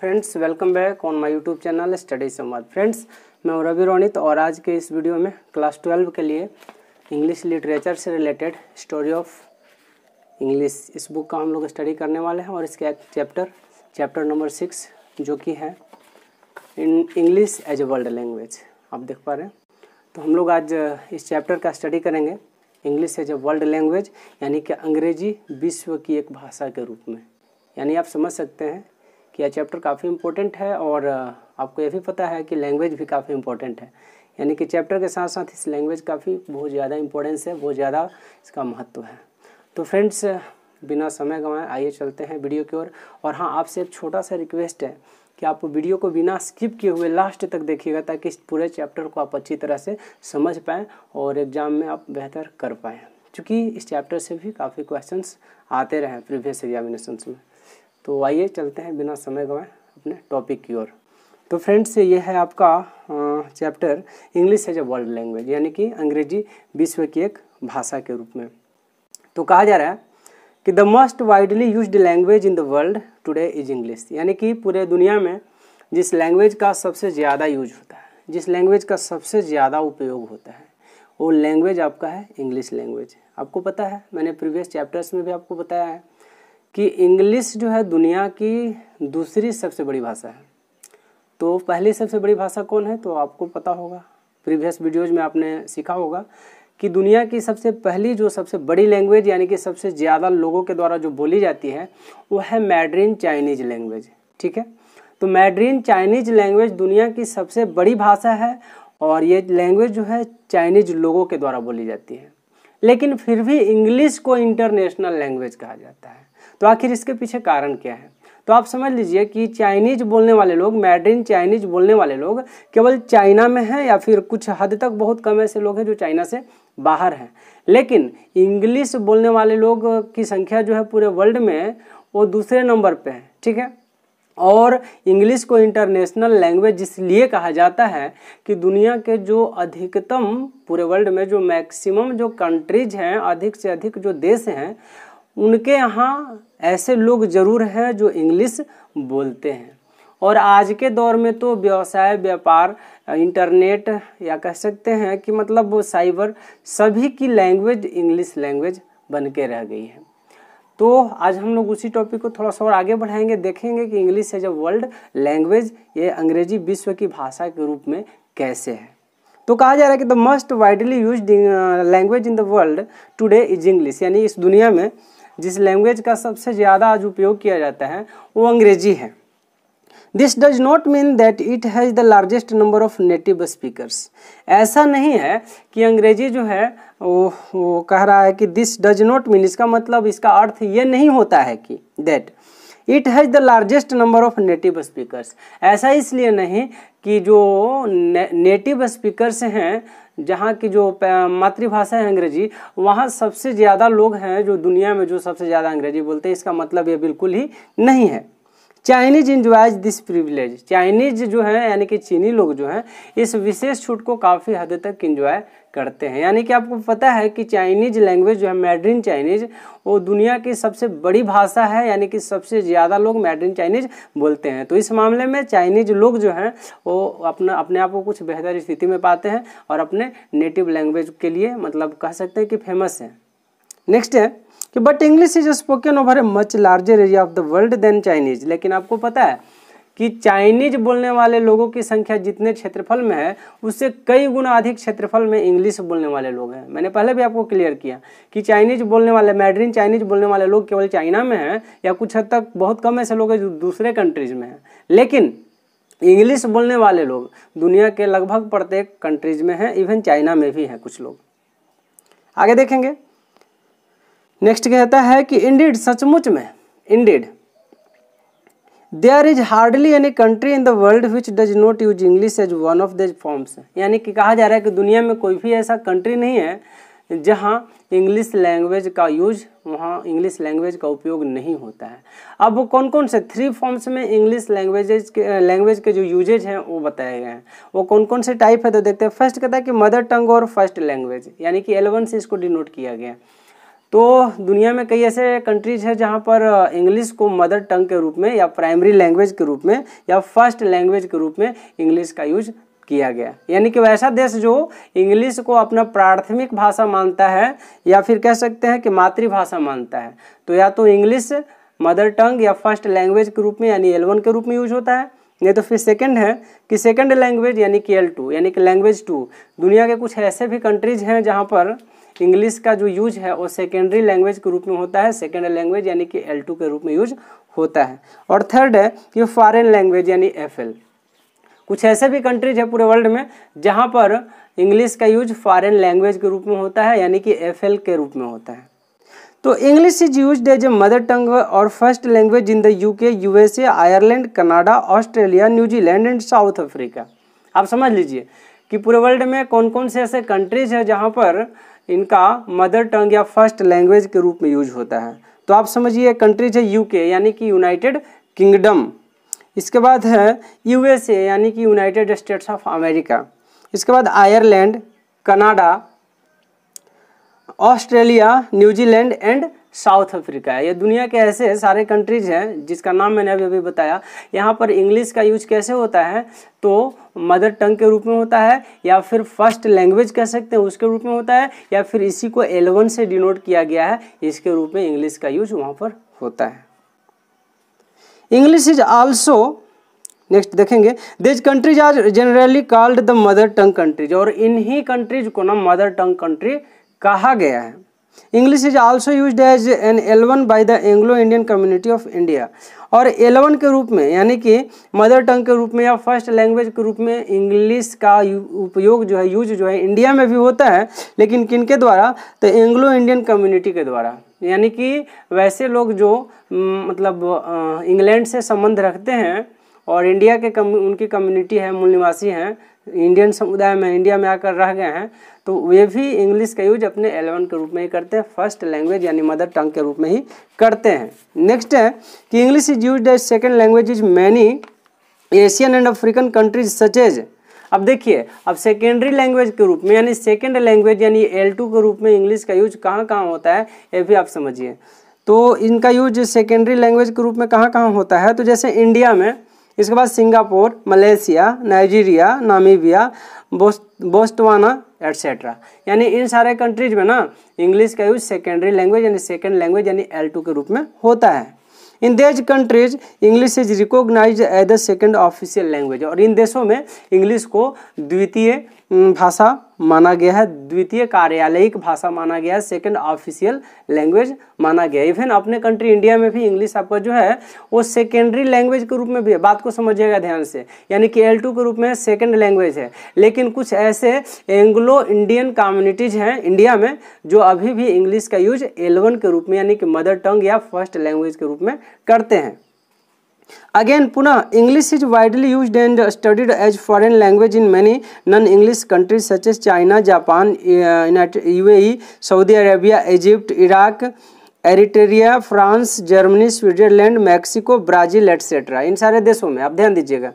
friends welcome back on my YouTube channel study Samvad friends मैं हूँ रवि रोनित और आज के इस वीडियो में क्लास ट्वेल्व के लिए इंग्लिश लिटरेचर से रिलेटेड स्टोरी ऑफ इंग्लिश इस बुक का हम लोग स्टडी करने वाले हैं और इसके चैप्टर चैप्टर नंबर सिक्स जो कि है इन English as a world language आप देख पा रहे हैं तो हम लोग आज uh, इस चैप्टर का स्टडी करेंगे English as a world language यानी कि अंग्रेजी विश्व की एक भाषा के रूप में यानी आप समझ सकते हैं कि यह चैप्टर काफ़ी इम्पोर्टेंट है और आपको यह भी पता है कि लैंग्वेज भी काफ़ी इम्पोर्टेंट है यानी कि चैप्टर के साथ साथ इस लैंग्वेज का भी बहुत ज़्यादा इम्पोर्टेंस है बहुत ज़्यादा इसका महत्व है तो फ्रेंड्स बिना समय गंवाए आइए चलते हैं वीडियो की ओर और हाँ आपसे एक छोटा सा रिक्वेस्ट है कि आप वीडियो को बिना स्किप किए हुए लास्ट तक देखिएगा ताकि इस पूरे चैप्टर को आप अच्छी तरह से समझ पाएँ और एग्ज़ाम में आप बेहतर कर पाएँ क्योंकि इस चैप्टर से भी काफ़ी क्वेश्चंस आते रहे प्रीवियस एग्जामिनेशन में तो आइए चलते हैं बिना समय गवाए अपने टॉपिक की ओर तो फ्रेंड्स ये है आपका chapter English as a world language यानी कि अंग्रेजी विश्व की एक भाषा के रूप में तो कहा जा रहा है कि the most widely use language in the world today is English यानी कि पूरे दुनिया में जिस लैंग्वेज का सबसे ज़्यादा यूज होता है जिस लैंग्वेज का सबसे ज़्यादा उपयोग होता है वो लैंग्वेज आपका है इंग्लिश लैंग्वेज आपको पता है मैंने प्रीवियस चैप्टर्स में भी आपको बताया है कि इंग्लिश जो है दुनिया की दूसरी सबसे बड़ी भाषा है तो पहली सबसे बड़ी भाषा कौन है तो आपको पता होगा प्रीवियस वीडियोज में आपने सीखा होगा कि दुनिया की सबसे पहली जो सबसे बड़ी लैंग्वेज यानी कि सबसे ज़्यादा लोगों के द्वारा जो बोली जाती है वो है मैड्रिन चाइनीज लैंग्वेज ठीक है तो मैड्रिन चाइनीज लैंग्वेज दुनिया की सबसे बड़ी भाषा है और ये लैंग्वेज जो है चाइनीज लोगों के द्वारा बोली जाती है लेकिन फिर भी इंग्लिश को इंटरनेशनल लैंग्वेज कहा जाता है तो आखिर इसके पीछे कारण क्या है तो आप समझ लीजिए कि चाइनीज बोलने वाले लोग मैड्रिन चाइनीज बोलने वाले लोग केवल चाइना में हैं या फिर कुछ हद तक बहुत कम ऐसे लोग हैं जो चाइना से बाहर हैं लेकिन इंग्लिश बोलने वाले लोग की संख्या जो है पूरे वर्ल्ड में वो दूसरे नंबर पे है ठीक है और इंग्लिश को इंटरनेशनल लैंग्वेज इसलिए कहा जाता है कि दुनिया के जो अधिकतम पूरे वर्ल्ड में जो मैक्सिमम जो कंट्रीज हैं अधिक से अधिक जो देश हैं उनके यहाँ ऐसे लोग जरूर हैं जो इंग्लिश बोलते हैं और आज के दौर में तो व्यवसाय व्यापार इंटरनेट या कह सकते हैं कि मतलब वो साइबर सभी की लैंग्वेज इंग्लिश लैंग्वेज बन के रह गई है तो आज हम लोग उसी टॉपिक को थोड़ा सा और आगे बढ़ाएंगे देखेंगे कि English as a world language ये अंग्रेजी विश्व की भाषा के रूप में कैसे है तो कहा जा रहा है कि the most widely use language in the world today is English यानी इस दुनिया में जिस लैंग्वेज का सबसे ज़्यादा आज उपयोग किया जाता है वो अंग्रेजी है this does not mean that it has the largest number of native speakers ऐसा नहीं है कि अंग्रेजी जो है वो, वो कह रहा है कि दिस डज नॉट मीन इसका मतलब इसका अर्थ ये नहीं होता है कि that it has the largest number of native speakers ऐसा इसलिए नहीं कि जो ने, नेटिव स्पीकर्स हैं जहाँ की जो मातृभाषा है अंग्रेजी वहाँ सबसे ज़्यादा लोग हैं जो दुनिया में जो सबसे ज़्यादा अंग्रेजी बोलते हैं इसका मतलब ये बिल्कुल ही नहीं है Chinese enjoys this privilege Chinese जो है यानी कि चीनी लोग जो हैं इस विशेष छूट को काफ़ी हद तक इंजॉय करते हैं यानी कि आपको पता है कि चाइनीज लैंग्वेज जो है मैड्रिन चाइनीज वो दुनिया की सबसे बड़ी भाषा है यानी कि सबसे ज़्यादा लोग मैड्रिन चाइनीज बोलते हैं तो इस मामले में चाइनीज लोग जो हैं वो अपना अपने आप को कुछ बेहतर स्थिति में पाते हैं और अपने नेटिव लैंग्वेज के लिए मतलब कह सकते हैं कि फेमस है नेक्स्ट है कि but English is spoken over a much larger area of the world than Chinese लेकिन आपको पता है कि चाइनीज बोलने वाले लोगों की संख्या जितने क्षेत्रफल में है उससे कई गुना अधिक क्षेत्रफल में इंग्लिश बोलने वाले लोग हैं मैंने पहले भी आपको क्लियर किया कि चाइनीज बोलने वाले मैड्रिन चाइनीज बोलने वाले लोग केवल चाइना में हैं या कुछ हद तक बहुत कम ऐसे लोग हैं जो दूसरे कंट्रीज में हैं लेकिन इंग्लिश बोलने वाले लोग दुनिया के लगभग प्रत्येक कंट्रीज में हैं इवन चाइना में भी हैं कुछ लोग आगे देखेंगे नेक्स्ट कहता है कि इंडिड सचमुच में indeed there is hardly any country in the world which does not use English as one of the forms यानी कि कहा जा रहा है कि दुनिया में कोई भी ऐसा कंट्री नहीं है जहाँ इंग्लिश लैंग्वेज का यूज वहाँ इंग्लिश लैंग्वेज का उपयोग नहीं होता है अब वो कौन कौन से थ्री फॉर्म्स में इंग्लिश लैंग्वेजेज के लैंग्वेज के जो यूजेज हैं वो बताए गए हैं वो कौन कौन से टाइप है तो देखते हैं फर्स्ट कहता है कि मदर टंग और फर्स्ट लैंग्वेज यानी कि एलेवन से इसको डिनोट किया गया है तो दुनिया में कई ऐसे कंट्रीज है जहाँ पर इंग्लिश को मदर टंग के रूप में या प्राइमरी लैंग्वेज के रूप में या फर्स्ट लैंग्वेज के रूप में इंग्लिश का यूज किया गया यानी कि वैसा देश जो इंग्लिश को अपना प्राथमिक भाषा मानता है या फिर कह सकते हैं कि मातृभाषा मानता है तो या तो इंग्लिश मदर टंग या फर्स्ट लैंग्वेज के रूप में यानी एलवन के रूप में यूज होता है नहीं तो फिर सेकंड है कि सेकंड लैंग्वेज यानी कि एल टू यानी कि लैंग्वेज टू दुनिया के कुछ ऐसे भी कंट्रीज हैं जहाँ पर इंग्लिश का जो यूज है वो सेकेंडरी लैंग्वेज के रूप में होता है सेकेंड लैंग्वेज यानी कि एल टू के रूप में यूज होता है और थर्ड है कि फॉरन लैंग्वेज यानी एफ एल कुछ ऐसे भी कंट्रीज है पूरे वर्ल्ड में जहाँ पर इंग्लिश का यूज फॉरेन लैंग्वेज के रूप में होता है यानी कि एफ के रूप में होता है तो English is use as a mother tongue और first language in the UK USA Ireland Canada Australia New Zealand and South Africa आप समझ लीजिए कि पूरे वर्ल्ड में कौन कौन से ऐसे कंट्रीज हैं जहाँ पर इनका मदर टंग या फर्स्ट लैंग्वेज के रूप में यूज होता है तो आप समझिए कंट्रीज है यूके यानी कि यूनाइटेड किंगडम इसके बाद है यूएसए यानी कि यूनाइटेड स्टेट्स ऑफ अमेरिका इसके बाद Ireland Canada Australia New Zealand and South Africa है ये दुनिया के ऐसे सारे कंट्रीज हैं जिसका नाम मैंने अभी अभी बताया यहाँ पर इंग्लिश का यूज कैसे होता है तो मदर टंग के रूप में होता है या फिर फर्स्ट लैंग्वेज कह सकते हैं उसके रूप में होता है या फिर इसी को एलेवन से डिनोट किया गया है इसके रूप में इंग्लिश का यूज वहाँ पर होता है इंग्लिश इज ऑल्सो नेक्स्ट देखेंगे this countries are generally called the mother tongue countries और इन्हीं कंट्रीज को ना मदर टंग कंट्री कहा गया है English is also use as an L one by the Anglo Indian community of India और L one के रूप में यानी कि मदर टंग के रूप में या फर्स्ट लैंग्वेज के रूप में इंग्लिश का उपयोग जो है यूज जो है इंडिया में भी होता है लेकिन किन के द्वारा तो एंग्लो इंडियन कम्युनिटी के द्वारा यानी कि वैसे लोग जो मतलब इंग्लैंड से संबंध रखते हैं और इंडिया के कम उनकी कम्युनिटी है मूल निवासी हैं इंडियन समुदाय में इंडिया में आकर रह गए हैं तो वे भी इंग्लिश का यूज अपने एलेवन के रूप में ही करते हैं फर्स्ट लैंग्वेज यानी मदर टंग के रूप में ही करते हैं नेक्स्ट है कि English is use as second language is many Asian and African countries such as अब देखिए अब सेकेंडरी लैंग्वेज के रूप में यानी सेकेंड लैंग्वेज यानी एल टू के रूप में इंग्लिश का यूज कहाँ कहाँ होता है ये भी आप समझिए तो इनका यूज सेकेंडरी लैंग्वेज के रूप में कहाँ कहाँ होता है तो जैसे इंडिया में इसके बाद Singapore Malaysia Nigeria Namibia Botswana etcetera यानी इन सारे कंट्रीज में ना इंग्लिश का यूज सेकेंडरी लैंग्वेज यानी सेकेंड लैंग्वेज यानी एल टू के रूप में होता है in these countries English is recognise as the second official language और इन देशों में इंग्लिश को द्वितीय भाषा माना गया है द्वितीय कार्यालयिक भाषा माना गया है सेकेंड ऑफिशियल लैंग्वेज माना गया है इवन अपने कंट्री इंडिया में भी इंग्लिश आपका जो है वो सेकेंडरी लैंग्वेज के रूप में भी है बात को समझिएगा ध्यान से यानी कि एल टू के रूप में सेकेंड लैंग्वेज है लेकिन कुछ ऐसे एंग्लो इंडियन कम्युनिटीज हैं इंडिया में जो अभी भी इंग्लिश का यूज एलवन के रूप में यानी कि मदर टंग या फर्स्ट लैंग्वेज के रूप में करते हैं अगेन पुनः English is widely use and studied as foreign language in many non English countries such as China Japan United A Saudi Arabia Egypt Iraq Eritrea France Germany Switzerland Mexico Brazil etcetera इन सारे देशों में आप ध्यान दीजिएगा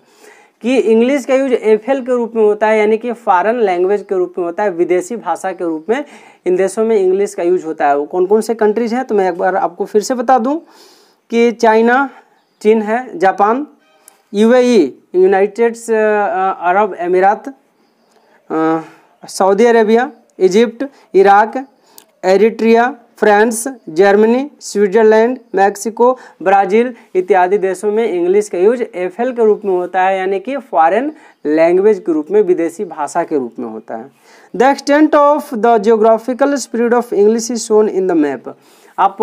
कि English का use F के रूप में होता है यानी कि फॉरन लैंग्वेज के रूप में होता है विदेशी भाषा के रूप में इन देशों में इंग्लिश का यूज होता है वो कौन कौन से कंट्रीज हैं तो मैं एक बार आपको फिर से बता दूं कि चाइना चीन है Japan UAE United Arab Emirates Saudi Arabia Egypt Iraq Eritrea France Germany Switzerland Mexico Brazil इत्यादि देशों में इंग्लिश का यूज एफ के रूप में होता है यानी कि फॉरेन लैंग्वेज के रूप में विदेशी भाषा के रूप में होता है the extent of the geographical speed of English is shown in the map आप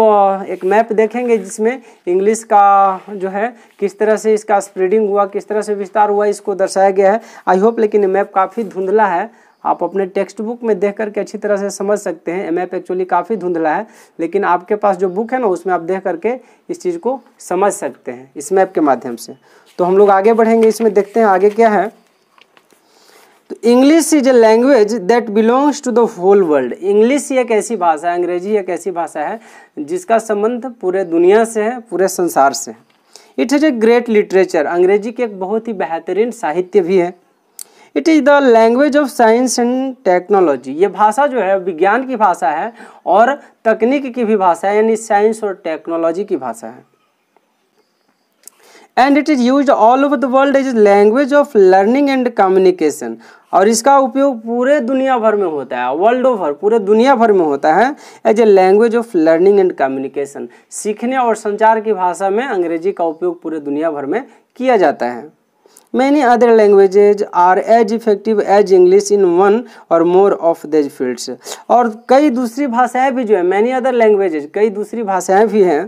एक मैप देखेंगे जिसमें इंग्लिश का जो है किस तरह से इसका स्प्रेडिंग हुआ किस तरह से विस्तार हुआ इसको दर्शाया गया है आई होप लेकिन मैप काफ़ी धुंधला है आप अपने टेक्स्ट बुक में देख करके अच्छी तरह से समझ सकते हैं एम एप एक्चुअली काफ़ी धुंधला है लेकिन आपके पास जो बुक है ना उसमें आप देख करके इस चीज़ को समझ सकते हैं इस मैप के माध्यम से तो हम लोग आगे बढ़ेंगे इसमें देखते हैं आगे क्या है English is a language that belongs to the whole world English एक ऐसी भाषा है अंग्रेजी एक ऐसी भाषा है जिसका संबंध पूरे दुनिया से है पूरे संसार से है it is a great literature अंग्रेजी की एक बहुत ही बेहतरीन साहित्य भी है it is the language of science and technology ये भाषा जो है विज्ञान की भाषा है और तकनीक की भी भाषा है यानी साइंस और टेक्नोलॉजी की भाषा है and it is use all over the world is language of learning and communication और इसका उपयोग पूरे दुनिया भर में होता है वर्ल्ड ओवर पूरे दुनिया भर में होता है as a language of learning and communication सीखने और संचार की भाषा में अंग्रेजी का उपयोग पूरे दुनिया भर में किया जाता है many other languages are as effective as English in one or more of these fields और कई दूसरी भाषाएं भी जो है मैनी अदर लैंग्वेजेज कई दूसरी भाषाएं भी हैं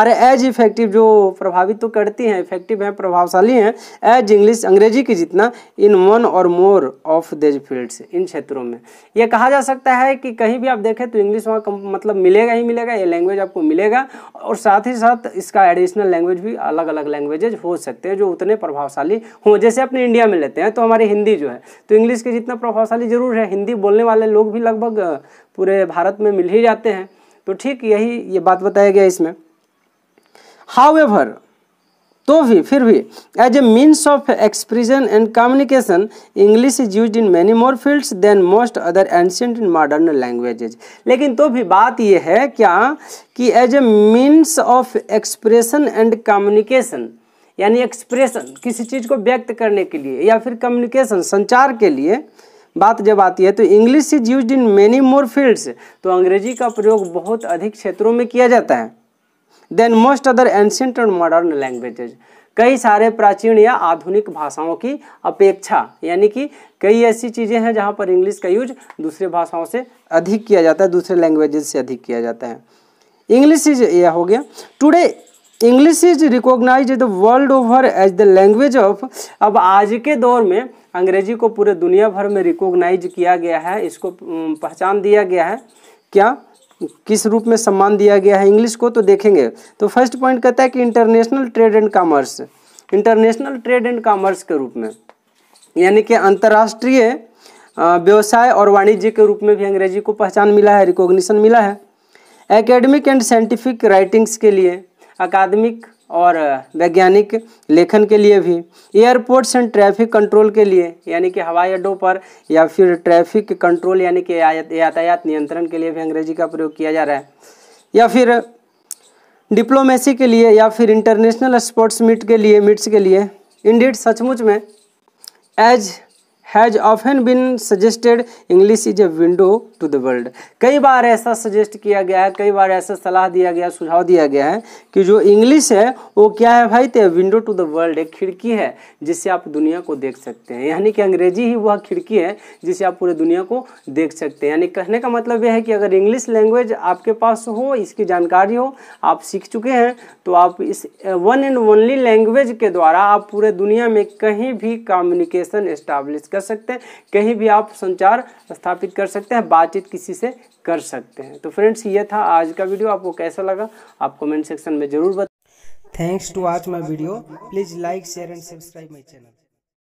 आर एज इफेक्टिव जो प्रभावित तो करती हैं इफेक्टिव हैं प्रभावशाली हैं एज इंग्लिश अंग्रेजी की जितना in one or more of these fields इन क्षेत्रों में यह कहा जा सकता है कि कहीं भी आप देखें तो इंग्लिश वहाँ मतलब मिलेगा ही मिलेगा ये लैंग्वेज आपको मिलेगा और साथ ही साथ इसका एडिशनल लैंग्वेज भी अलग अलग लैंग्वेजेज हो सकते हैं जो उतने प्रभावशाली हो जैसे अपने इंडिया में लेते हैं तो हमारी हिंदी जो है तो इंग्लिश के जितना प्रभावशाली जरूर है हिंदी बोलने वाले लोग भी लगभग पूरे भारत में मिल ही जाते हैं तो ठीक यही ये बात बताया गया इसमें हाउ तो भी फिर भी as a means of expression and communication English is use in many more fields than most other ancient in modern languages लेकिन तो भी बात यह है क्या कि as a means of expression and communication यानी एक्सप्रेशन किसी चीज़ को व्यक्त करने के लिए या फिर कम्युनिकेशन संचार के लिए बात जब आती है तो English is use in many more fields तो अंग्रेजी का प्रयोग बहुत अधिक क्षेत्रों में किया जाता है than most other ancient and modern languages कई सारे प्राचीन या आधुनिक भाषाओं की अपेक्षा यानी कि कई ऐसी चीज़ें हैं जहाँ पर इंग्लिश का यूज दूसरे भाषाओं से अधिक किया जाता है दूसरे लैंग्वेजेज से अधिक किया जाता है इंग्लिश इज यह हो गया today English is recognise the world over as the language of अब आज के दौर में अंग्रेजी को पूरे दुनिया भर में रिकोगनाइज किया गया है इसको पहचान दिया गया है क्या किस रूप में सम्मान दिया गया है इंग्लिश को तो देखेंगे तो फर्स्ट पॉइंट कहता है कि international trade and commerce international trade and commerce के रूप में यानी कि अंतर्राष्ट्रीय व्यवसाय और वाणिज्य के रूप में भी अंग्रेजी को पहचान मिला है रिकोगनीसन मिला है एकेडमिक एंड साइंटिफिक राइटिंग्स के लिए अकादमिक और वैज्ञानिक लेखन के लिए भी एयरपोर्ट्स एंड ट्रैफिक कंट्रोल के लिए यानी कि हवाई अड्डों पर या फिर ट्रैफिक कंट्रोल यानी कि यातायात नियंत्रण के लिए भी अंग्रेजी का प्रयोग किया जा रहा है या फिर डिप्लोमेसी के लिए या फिर इंटरनेशनल स्पोर्ट्स मीट के लिए मीट्स के लिए इंडिट सचमुच में as has often been suggested English is a window to the world कई बार ऐसा सजेस्ट किया गया है कई बार ऐसा सलाह दिया गया सुझाव दिया गया है कि जो इंग्लिश है वो क्या है भाई तो विंडो टू द वर्ल्ड एक खिड़की है जिससे आप दुनिया को देख सकते हैं यानी कि अंग्रेजी ही वह खिड़की है जिसे आप पूरे दुनिया को देख सकते हैं यानी कहने का मतलब यह है कि अगर इंग्लिश लैंग्वेज आपके पास हो इसकी जानकारी हो आप सीख चुके हैं तो आप इस वन एंड ओनली लैंग्वेज के द्वारा आप पूरे दुनिया में कहीं भी कम्युनिकेशन इस्टाब्लिश कर कर सकते हैं कहीं भी आप संचार स्थापित कर सकते हैं बातचीत किसी से कर सकते हैं तो फ्रेंड्स ये था आज का वीडियो आपको कैसा लगा आप कमेंट सेक्शन में ज़रूर बताए thanks to watch my video please like share and subscribe my channel